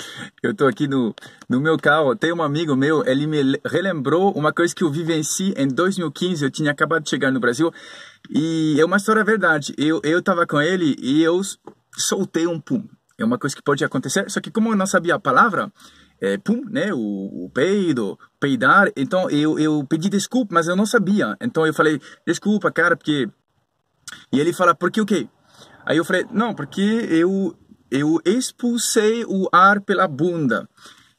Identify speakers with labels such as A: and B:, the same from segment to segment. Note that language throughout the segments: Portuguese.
A: Eu estou aqui no, no meu carro. Tem um amigo meu, ele me relembrou uma coisa que eu vivenci em 2015. Eu tinha acabado de chegar no Brasil. E é uma história verdade. Eu estava com ele e eu soltei um pum. É uma coisa que pode acontecer. Só que, como eu não sabia a palavra, é, pum, né? O, o peido, peidar. Então eu, eu pedi desculpa, mas eu não sabia. Então eu falei, desculpa, cara, porque. E ele fala, porque o quê? Aí eu falei, não, porque eu eu expulsei o ar pela bunda.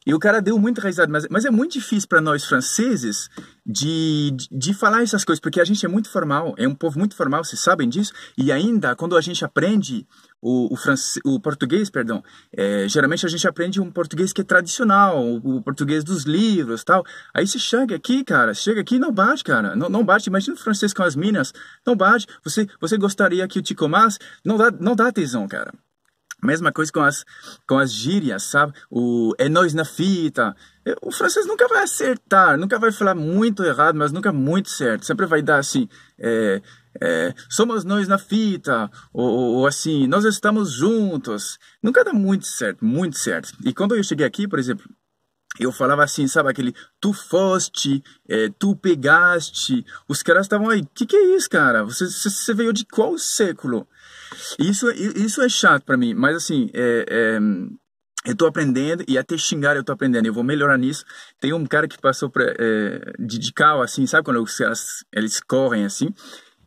A: E o cara deu muita risada, mas, mas é muito difícil para nós franceses de, de, de, falar essas coisas, porque a gente é muito formal, é um povo muito formal, vocês sabem disso, e ainda quando a gente aprende o, o, france, o português, perdão, é, geralmente a gente aprende um português que é tradicional, o, o, português dos livros tal, aí você chega aqui, cara, chega aqui não bate, cara, não, não bate, imagina o francês com as minas, não bate, você, você gostaria que eu te comasse, não dá, não dá tesão, cara. Mesma coisa com as, com as gírias, sabe? O é nós na fita. O francês nunca vai acertar, nunca vai falar muito errado, mas nunca muito certo. Sempre vai dar assim: é, é, somos nós na fita, ou, ou, assim, nós estamos juntos. Nunca dá muito certo, muito certo. E quando eu cheguei aqui, por exemplo, eu falava assim, sabe, aquele tu foste, é, tu pegaste. Os caras estavam aí, que que é isso, cara? Você, você veio de qual século? Isso, isso é chato para mim, mas assim, é, é, eu tô aprendendo e até xingar eu tô aprendendo, eu vou melhorar nisso. Tem um cara que passou pra, é, de, de carro, assim, sabe, quando os caras eles correm assim.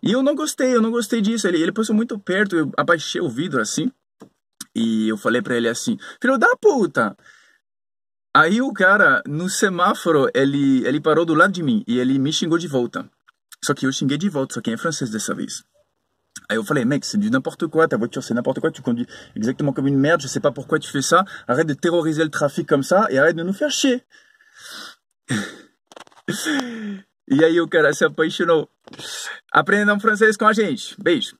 A: E eu não gostei, eu não gostei disso. Ele, ele passou muito perto, eu abaixei o vidro assim. E eu falei para ele assim: Filho da puta, Aí o cara, no semáforo, ele, ele parou do lado de mim e ele me xingou de volta. Só que eu xinguei de volta, só que em francês dessa vez. Aí eu falei, mec, c'est du n'importe quoi, ta voiture c'est n'importe quoi, tu conduis exactement comme une merde, je sais pas pourquoi tu fais ça, arrête de terroriser le trafic comme ça et arrête de nous faire chier. e aí o cara se apaixonou. Aprendam francês com a gente. Beijo.